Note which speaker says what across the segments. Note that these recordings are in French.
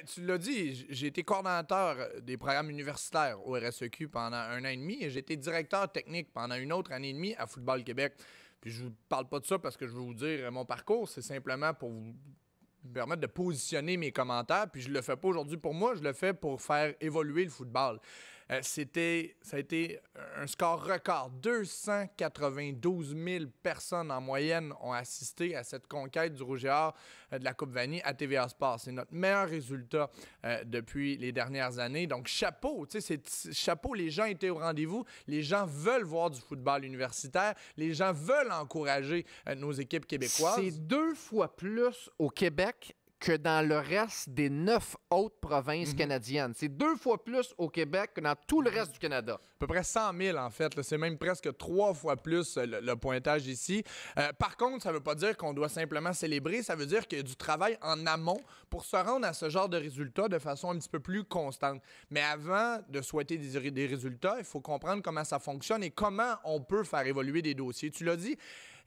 Speaker 1: Ben, tu l'as dit, j'ai été coordonnateur euh, des programmes universitaires au RSEQ pendant un an et demi et j'ai été directeur technique pendant une autre année et demie à Football Québec. Puis je vous parle pas de ça parce que je veux vous dire euh, mon parcours, c'est simplement pour vous permettre de positionner mes commentaires. Puis je le fais pas aujourd'hui pour moi, je le fais pour faire évoluer le football. Euh, c'était, ça a été un score record. 292 000 personnes en moyenne ont assisté à cette conquête du Rouge et euh, de la Coupe Vanille à TVA Sports. C'est notre meilleur résultat euh, depuis les dernières années. Donc, chapeau, tu sais, chapeau, les gens étaient au rendez-vous. Les gens veulent voir du football universitaire. Les gens veulent encourager nos équipes québécoises. C'est deux fois plus au Québec que dans le reste des neuf autres provinces mhm. canadiennes. C'est deux fois plus au Québec que dans tout le reste du Canada. À peu près 100 000, en fait. C'est même presque trois fois plus euh, le, pointage ici. Euh, par contre, ça ne veut pas dire qu'on doit simplement célébrer. Ça veut dire qu'il y a du travail en amont pour se rendre à ce genre de résultats de façon un petit peu plus constante. Mais avant de souhaiter des résultats, il faut comprendre comment ça fonctionne et comment on peut faire évoluer des dossiers. Tu l'as dit,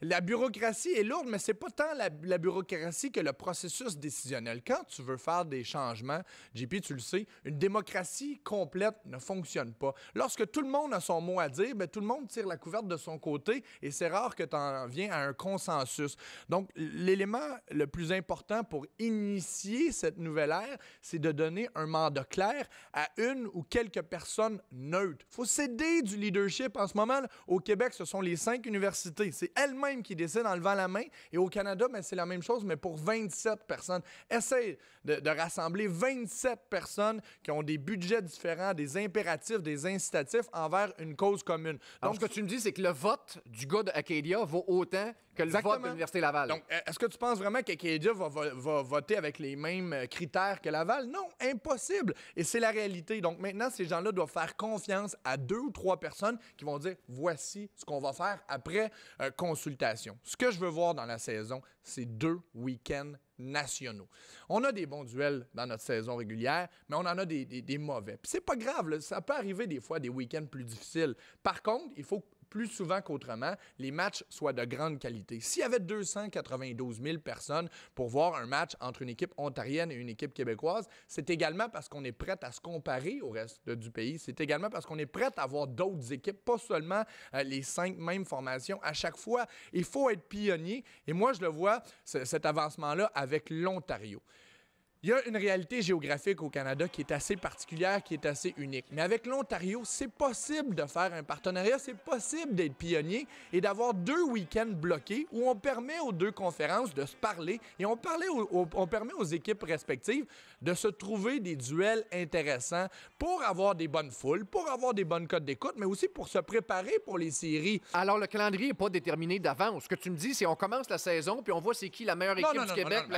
Speaker 1: la bureaucratie est lourde, mais c'est pas tant la, bureaucratie que le processus décisionnel. Quand tu veux faire des changements, JP, tu le sais, une démocratie complète ne fonctionne pas. Lorsque tout le monde a son mot à dire, ben, tout le monde tire la couverte de son côté et c'est rare que tu en viens à un consensus. Donc, l'élément le plus important pour initier cette nouvelle ère, c'est de donner un mandat clair à une ou quelques personnes neutres. faut céder du leadership en ce moment. au Québec, ce sont les cinq universités. C'est elles-mêmes qui décident en levant la main. Et au Canada, ben, c'est la même chose, mais pour 27 personnes. Essaye de, rassembler 27 personnes qui ont des budgets différents, des impératifs, des incitatifs envers une cause commune. Donc, Alors, ce que tu me dis, c'est que le vote du gars de Acadia vaut autant que Laval. Donc, est-ce que tu penses vraiment que va, voter avec les mêmes euh, critères que Laval? Non, impossible. Et c'est la réalité. Donc, maintenant, ces gens-là doivent faire confiance à deux ou trois personnes qui vont dire voici ce qu'on va faire après euh, consultation. Ce que je veux voir dans la saison, c'est deux week-ends nationaux. On a des bons duels dans notre saison régulière, mais on en a des, mauvais. Puis c'est pas grave, ça peut arriver des fois des week-ends plus difficiles. Par contre, il faut plus souvent qu'autrement, les matchs soient de grande qualité. S'il y avait 292 000 personnes pour voir un match entre une équipe ontarienne et une équipe québécoise, c'est également parce qu'on est prêt à se comparer au reste du pays. C'est également parce qu'on est prêt à voir d'autres équipes, pas seulement euh, les cinq mêmes formations à chaque fois. Il faut être pionnier. Et moi, je le vois, cet avancement-là, avec l'Ontario. Il y a une réalité géographique au Canada qui est assez particulière, qui est assez unique. Mais avec l'Ontario, c'est possible de faire un partenariat, c'est possible d'être pionnier et d'avoir deux week-ends bloqués où on permet aux deux conférences de se parler et on, parlait on permet aux équipes respectives de se trouver des duels intéressants pour avoir des bonnes foules, pour avoir des bonnes cotes d'écoute, mais aussi pour se préparer pour les séries. Alors, le calendrier n'est pas déterminé d'avance. Ce que tu me dis, c'est on commence la saison puis on voit c'est qui la meilleure équipe du Québec. Non,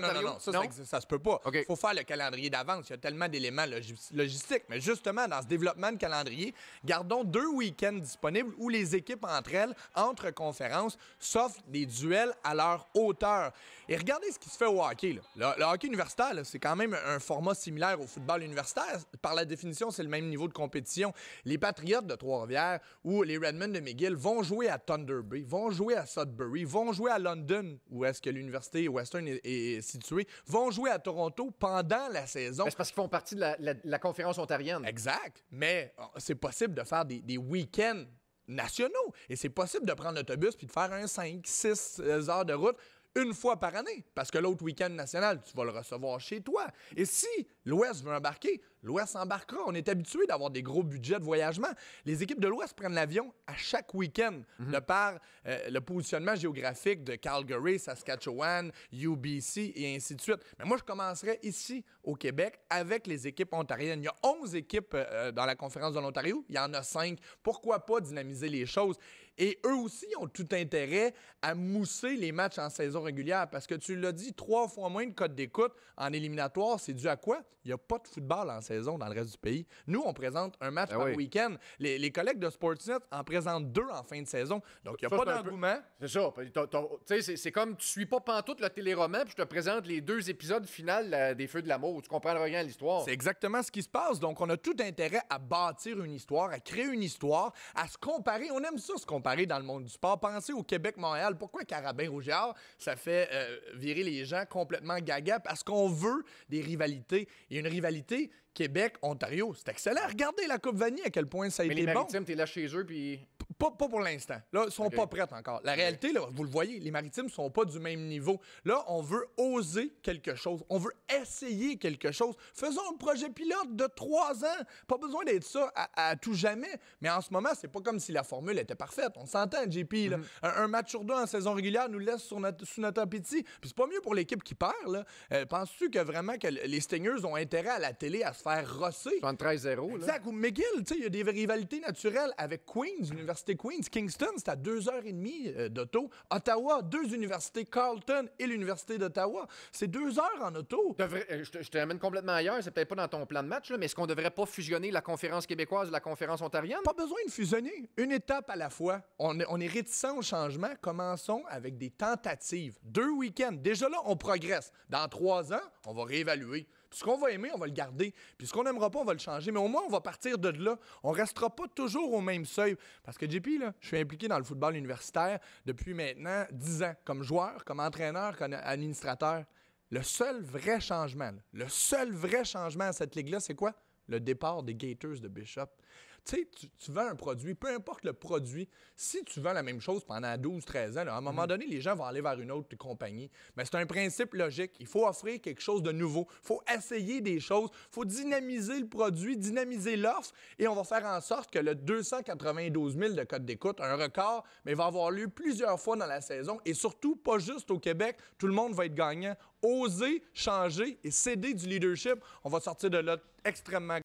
Speaker 1: non, non, ça, ça, se pas. Il faut faire le calendrier d'avance. Il y a tellement d'éléments logistiques. Mais justement, dans ce développement de calendrier, gardons deux week-ends disponibles où les équipes entre elles, entre conférences, s'offrent des duels à leur hauteur. Et regardez ce qui se fait au hockey. Le, hockey universitaire, c'est quand même un format similaire au football universitaire. Par la définition, c'est le même niveau de compétition. Les Patriotes de Trois-Rivières ou les redmond de McGill vont jouer à Thunder Bay, vont jouer à Sudbury, vont jouer à London, où est-ce que l'université Western est, est située, vont jouer à Toronto pendant la saison. C'est parce qu'ils font partie de la, conférence ontarienne. Exact. Mais oh, c'est possible de faire des, week-ends nationaux. Et c'est possible de prendre l'autobus puis de faire un 5, 6 euh, heures de route une fois par année, parce que l'autre week-end national, tu vas le recevoir chez toi. Et si l'Ouest veut embarquer, l'Ouest s'embarquera. On est habitué d'avoir des gros budgets de voyagement. Les équipes de l'Ouest prennent l'avion à chaque week-end mhm. de par euh, le positionnement géographique de Calgary, Saskatchewan, UBC et ainsi de suite. Mais moi, je commencerai ici au Québec avec les équipes ontariennes. Il y a 11 équipes euh, euh, dans la conférence de l'Ontario. Il y en a 5. Pourquoi pas dynamiser les choses? Et eux aussi ont tout intérêt à mousser les matchs en saison régulière parce que tu l'as dit, trois fois moins de cote d'écoute en éliminatoire. C'est dû à quoi? Il n'y a pas de football en saison dans le reste du pays. Nous, on présente un match ben par week-end. Les, collègues de Sportsnet en présentent deux en fin de saison. Donc, il n'y a pas d'engouement. C'est ça. C'est comme tu suis pas pantoute le téléroman, puis je te présente les deux épisodes finales euh, des Feux de l'amour. Tu comprends rien à l'histoire. C'est exactement ce qui se passe. Donc, on a tout intérêt à bâtir une histoire, à créer une histoire, à se comparer. On aime ça, se comparer dans le monde du sport. Pensez au Québec-Montréal. Pourquoi Carabin Rougeard, ça fait euh, virer les gens complètement gaga parce qu'on veut des rivalités. Et une rivalité, Québec, Ontario, c'est excellent. Regardez la Coupe vanille, à quel point ça a mais été les bon. es là chez eux, puis pas, pour l'instant. Là, ils sont pas prêtes encore. La réalité, là, vous le voyez, les maritimes sont pas du même niveau. Là, on veut oser quelque chose. On veut essayer quelque chose. Faisons un projet pilote de trois ans. Pas besoin d'être ça à, tout jamais. Mais en ce moment, c'est pas comme si la formule était parfaite. On s'entend, JP. Mhm. un, match sur deux en saison régulière nous laisse sur notre, sous notre appétit. Puis c'est pas mieux pour l'équipe qui perd. Là. Euh, penses-tu que vraiment que les Stingers ont intérêt à la télé à se faire rosser? 73-0. Exact. Ou McGill, il y a des rivalités naturelles avec Queens, l'université Queens. Kingston, c'est à deux heures et demie euh, d'auto. Ottawa, deux universités, Carleton et l'Université d'Ottawa. C'est deux heures en auto. Euh, je, te, ramène complètement ailleurs, c'est peut-être pas dans ton plan de match, mais est-ce qu'on devrait pas fusionner la conférence québécoise et la conférence ontarienne? Pas besoin de fusionner. Une étape à la fois. On, on est réticent au changement. Commençons avec des tentatives. Deux week-ends. Déjà là, on progresse. Dans trois ans, on va réévaluer ce qu'on va aimer, on va le garder. Puis ce qu'on n'aimera pas, on va le changer. Mais au moins, on va partir de là. On restera pas toujours au même seuil. Parce que JP, je suis impliqué dans le football universitaire depuis maintenant 10 ans, comme joueur, comme entraîneur, comme administrateur. Le seul vrai changement, le seul vrai changement à cette ligue-là, c'est quoi? Le départ des Gators de Bishop tu sais, tu vends un produit, peu importe le produit, si tu vends la même chose pendant 12-13 ans, à un moment mm-hmm. donné, les gens vont aller vers une autre compagnie. Mais c'est un principe logique. Il faut offrir quelque chose de nouveau. Il faut essayer des choses. Il faut dynamiser le produit, dynamiser l'offre. Et on va faire en sorte que le 292 000 de code d'écoute, un record, mais va avoir lieu plusieurs fois dans la saison. Et surtout, pas juste au Québec. Tout le monde va être gagnant. Oser changer et céder du leadership. On va sortir de là extrêmement